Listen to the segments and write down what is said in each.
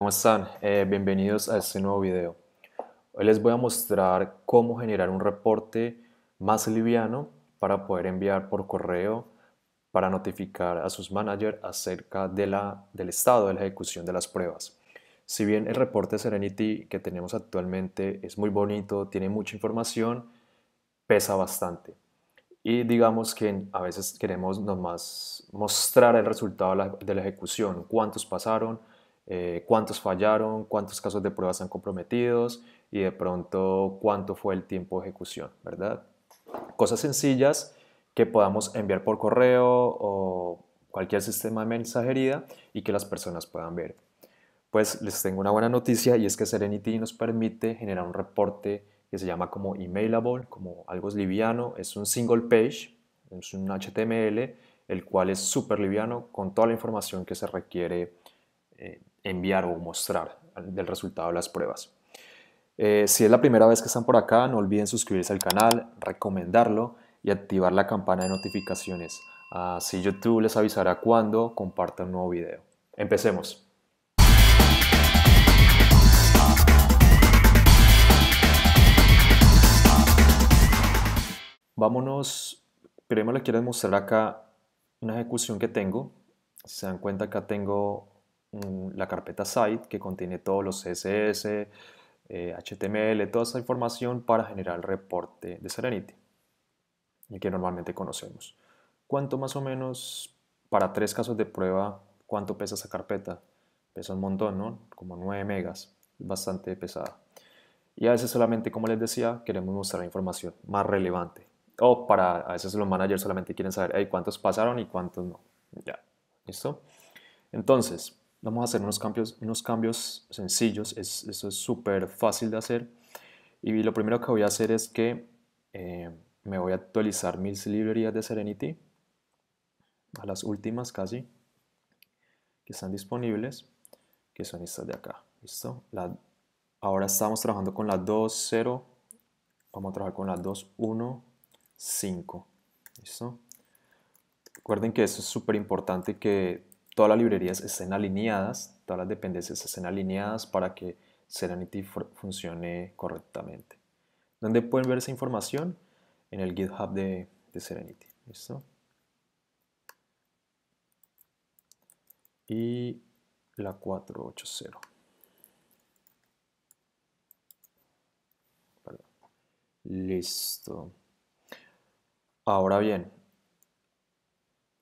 ¿Cómo están? Eh, bienvenidos a este nuevo video. Hoy les voy a mostrar cómo generar un reporte más liviano para poder enviar por correo para notificar a sus managers acerca de la, del estado de la ejecución de las pruebas. Si bien el reporte Serenity que tenemos actualmente es muy bonito, tiene mucha información, pesa bastante. Y digamos que a veces queremos nomás mostrar el resultado de la ejecución, cuántos pasaron, eh, cuántos fallaron, cuántos casos de pruebas han comprometidos y de pronto cuánto fue el tiempo de ejecución, ¿verdad? Cosas sencillas que podamos enviar por correo o cualquier sistema de mensajería y que las personas puedan ver. Pues les tengo una buena noticia y es que Serenity nos permite generar un reporte que se llama como emailable, como algo liviano, es un single page, es un HTML, el cual es súper liviano con toda la información que se requiere eh, enviar o mostrar del resultado de las pruebas. Eh, si es la primera vez que están por acá, no olviden suscribirse al canal, recomendarlo y activar la campana de notificaciones. Así YouTube les avisará cuando comparta un nuevo video. Empecemos. Vámonos, primero les quiero mostrar acá una ejecución que tengo. Si se dan cuenta acá tengo la carpeta site que contiene todos los CSS, HTML, eh, toda esa información para generar el reporte de Serenity el que normalmente conocemos. ¿Cuánto más o menos para tres casos de prueba, cuánto pesa esa carpeta? Pesa un montón, ¿no? Como 9 megas, bastante pesada. Y a veces solamente, como les decía, queremos mostrar información más relevante. O para, a veces los managers solamente quieren saber, cuántos pasaron y cuántos no. Ya, ¿listo? Entonces, vamos a hacer unos cambios, unos cambios sencillos, eso es súper fácil de hacer. Y lo primero que voy a hacer es que eh, me voy a actualizar mis librerías de Serenity, a las últimas casi, que están disponibles, que son estas de acá. ¿Listo? ahora estamos trabajando con la 2.0, vamos a trabajar con la 2.1.5. ¿Listo? Recuerden que eso es súper importante que todas las librerías estén alineadas, todas las dependencias estén alineadas para que Serenity funcione correctamente. ¿Dónde pueden ver esa información? En el GitHub de, Serenity. ¿Listo? Y la 480. Listo. Ahora bien,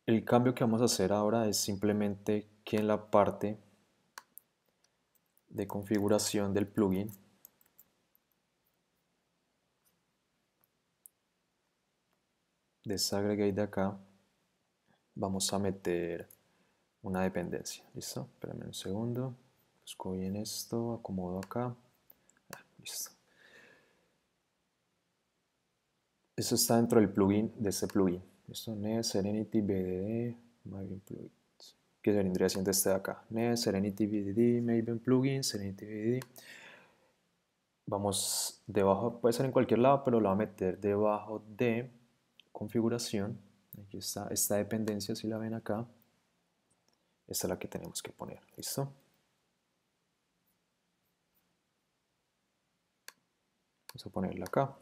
el cambio que vamos a hacer ahora es simplemente que en la parte de configuración del plugin desagregate de acá vamos a meter una dependencia, ¿listo? Espérame un segundo, busco bien esto, acomodo acá, ah, listo. Eso está dentro del plugin, de ese plugin. Esto net serenity bdd maven plugins. Que vendría siendo este de acá. Net serenity bdd maven Plugins serenity bdd. Vamos debajo, puede ser en cualquier lado, pero lo voy a meter debajo de configuración. Aquí está esta dependencia, si la ven acá. Esta es la que tenemos que poner. ¿Listo? Vamos a ponerla acá.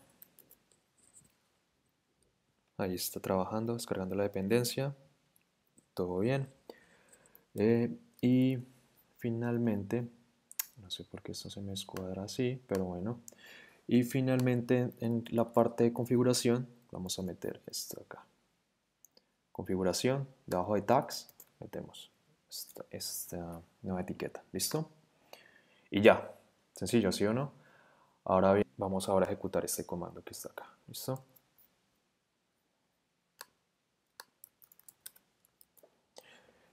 Ahí está trabajando, descargando la dependencia. Todo bien. Eh, y finalmente, no sé por qué esto se me escuadra así, pero bueno. Y finalmente en la parte de configuración vamos a meter esto acá. Configuración, debajo de tags, metemos esta, nueva etiqueta. ¿Listo? Y ya, sencillo, ¿sí o no? Ahora bien, vamos ahora a ejecutar este comando que está acá. ¿Listo?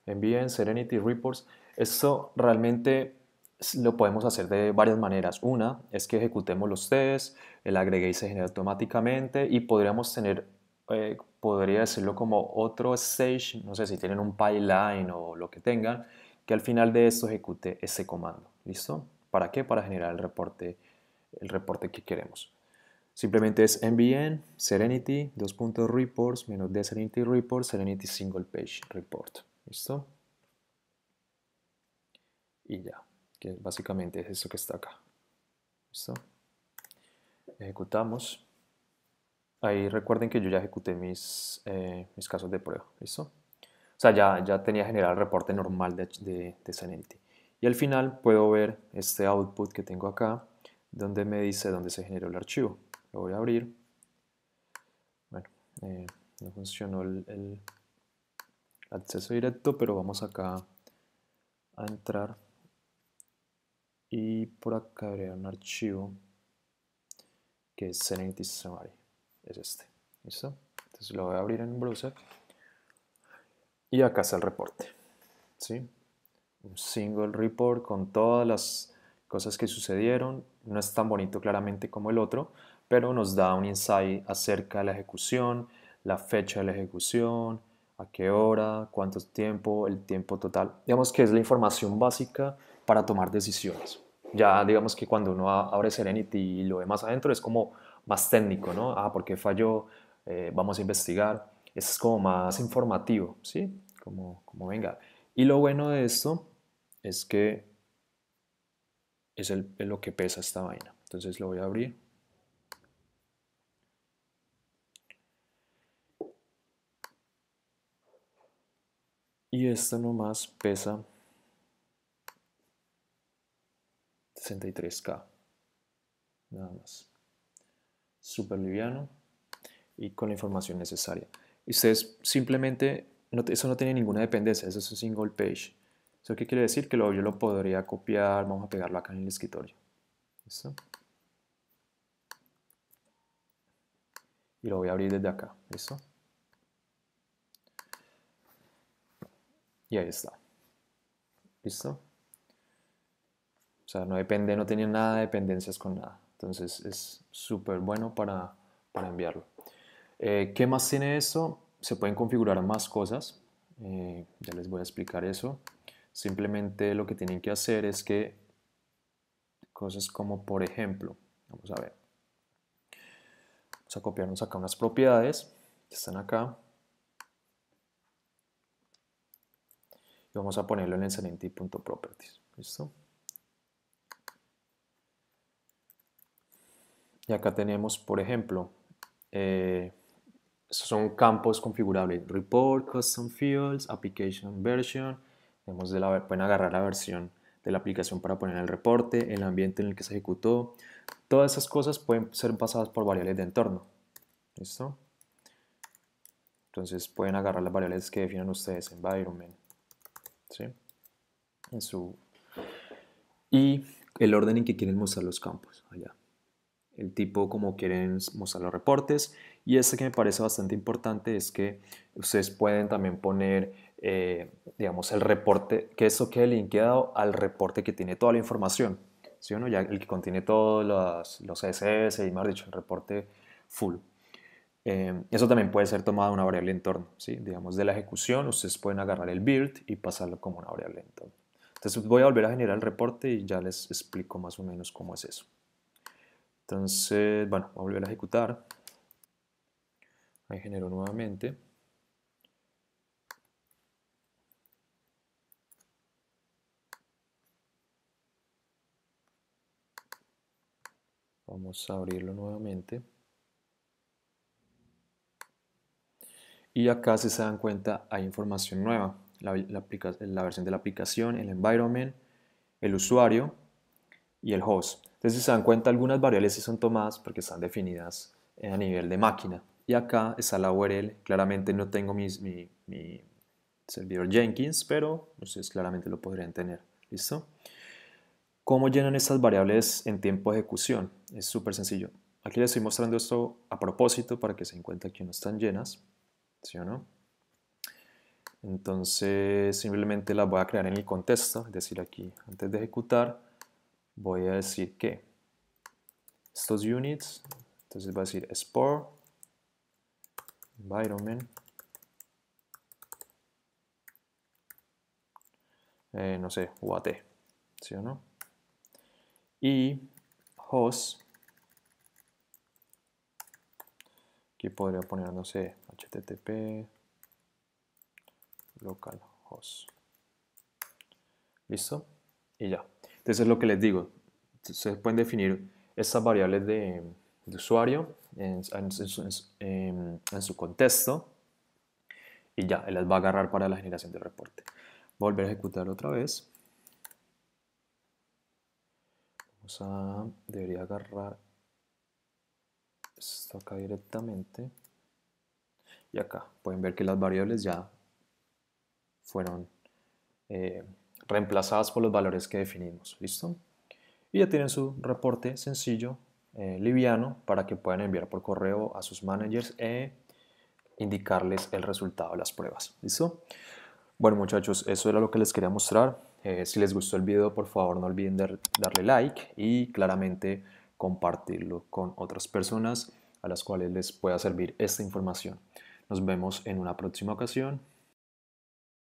envíen Serenity Reports. Esto realmente lo podemos hacer de varias maneras. Una es que ejecutemos los tests, el y se genera automáticamente y podríamos tener, eh, podría decirlo como otro stage, no sé si tienen un pipeline o lo que tengan, que al final de esto ejecute ese comando. ¿Listo? ¿Para qué? Para generar el reporte, el reporte que queremos. Simplemente es nbn serenity, dos puntos reports, menos de serenity report, serenity single page report. ¿Listo? Y ya, que básicamente es eso que está acá. ¿Listo? Ejecutamos. Ahí recuerden que yo ya ejecuté mis, eh, mis casos de prueba. ¿Listo? O sea, ya, ya tenía generado el reporte normal de, de, Sanity. Y al final puedo ver este output que tengo acá, donde me dice dónde se generó el archivo. Lo voy a abrir. Bueno, eh, no funcionó el acceso directo, pero vamos acá a entrar y por acá habría un archivo que es Serenity Summary, es este, ¿listo? Entonces lo voy a abrir en browser y acá está el reporte, ¿sí? Un single report con todas las cosas que sucedieron, no es tan bonito claramente como el otro, pero nos da un insight acerca de la ejecución, la fecha de la ejecución, a qué hora, cuánto tiempo, el tiempo total. Digamos que es la información básica para tomar decisiones. Ya digamos que cuando uno abre Serenity y lo ve más adentro es como más técnico, ¿no? Ah, ¿por qué falló? Eh, vamos a investigar. es como más informativo, ¿sí? Como, como venga. Y lo bueno de esto es que es lo que pesa esta vaina. Entonces lo voy a abrir. Y esta nomás pesa 63K. Nada más. Súper liviano y con la información necesaria. Y ustedes simplemente, eso no tiene ninguna dependencia, eso es un single page. ¿Eso qué quiere decir? Que yo lo podría copiar, vamos a pegarlo acá en el escritorio. ¿Listo? Y lo voy a abrir desde acá. ¿Listo? y ahí está. ¿Listo? O sea, no depende, no tiene nada de dependencias con nada. Entonces es súper bueno para, enviarlo. Eh, ¿Qué más tiene esto? Se pueden configurar más cosas. Eh, ya les voy a explicar eso. Simplemente lo que tienen que hacer es que cosas como, por ejemplo, vamos a ver. Vamos a copiarnos acá unas propiedades que están acá. y vamos a ponerlo en el sanity.properties. ¿Listo? Y acá tenemos, por ejemplo, eh, son campos configurables. Report, Custom Fields, Application Version. de pueden agarrar la versión de la aplicación para poner el reporte, el ambiente en el que se ejecutó. Todas esas cosas pueden ser pasadas por variables de entorno. ¿Listo? Entonces pueden agarrar las variables que definan ustedes, environment, en su... Y el orden en que quieren mostrar los campos allá. El tipo como quieren mostrar los reportes. Y este que me parece bastante importante es que ustedes pueden también poner, eh, digamos, el reporte, que eso quede linkeado al reporte que tiene toda la información. o Ya el que contiene todos los, los y, más dicho, el reporte full. Eh, eso también puede ser tomado una variable entorno. Digamos, de la ejecución, ustedes pueden agarrar el build y pasarlo como una variable entorno. Entonces voy a volver a generar el reporte y ya les explico más o menos cómo es eso. Entonces, bueno, voy a volver a ejecutar. Ahí genero nuevamente. Vamos a abrirlo nuevamente. Y acá, si se dan cuenta, hay información nueva. La, la, versión de la aplicación, el environment, el usuario y el host. Entonces, si se dan cuenta, algunas variables sí son tomadas porque están definidas eh, a nivel de máquina. Y acá está la URL. Claramente no tengo mi, mi, servidor Jenkins, pero ustedes claramente lo podrían tener. ¿Listo? ¿Cómo llenan estas variables en tiempo de ejecución? Es súper sencillo. Aquí les estoy mostrando esto a propósito para que se den cuenta que no están llenas. ¿sí o no? Entonces simplemente la voy a crear en el contexto, es decir, aquí antes de ejecutar voy a decir que estos units, entonces va a decir sport environment eh, no sé, UAT, ¿sí o no? Y host Aquí podría poner, no sé, http localhost. ¿Listo? Y ya. Entonces es lo que les digo. Ustedes pueden definir estas variables de, usuario en, su contexto y ya, él las va a agarrar para la generación del reporte. Volver a ejecutar otra vez. Vamos a, debería agarrar esto acá directamente. Y acá pueden ver que las variables ya fueron eh, reemplazadas por los valores que definimos. ¿Listo? Y ya tienen su reporte sencillo, eh, liviano, para que puedan enviar por correo a sus managers e indicarles el resultado de las pruebas. ¿Listo? Bueno muchachos, eso era lo que les quería mostrar. Eh, si les gustó el video, por favor no olviden darle like y claramente compartirlo con otras personas a las cuales les pueda servir esta información. Nos vemos en una próxima ocasión.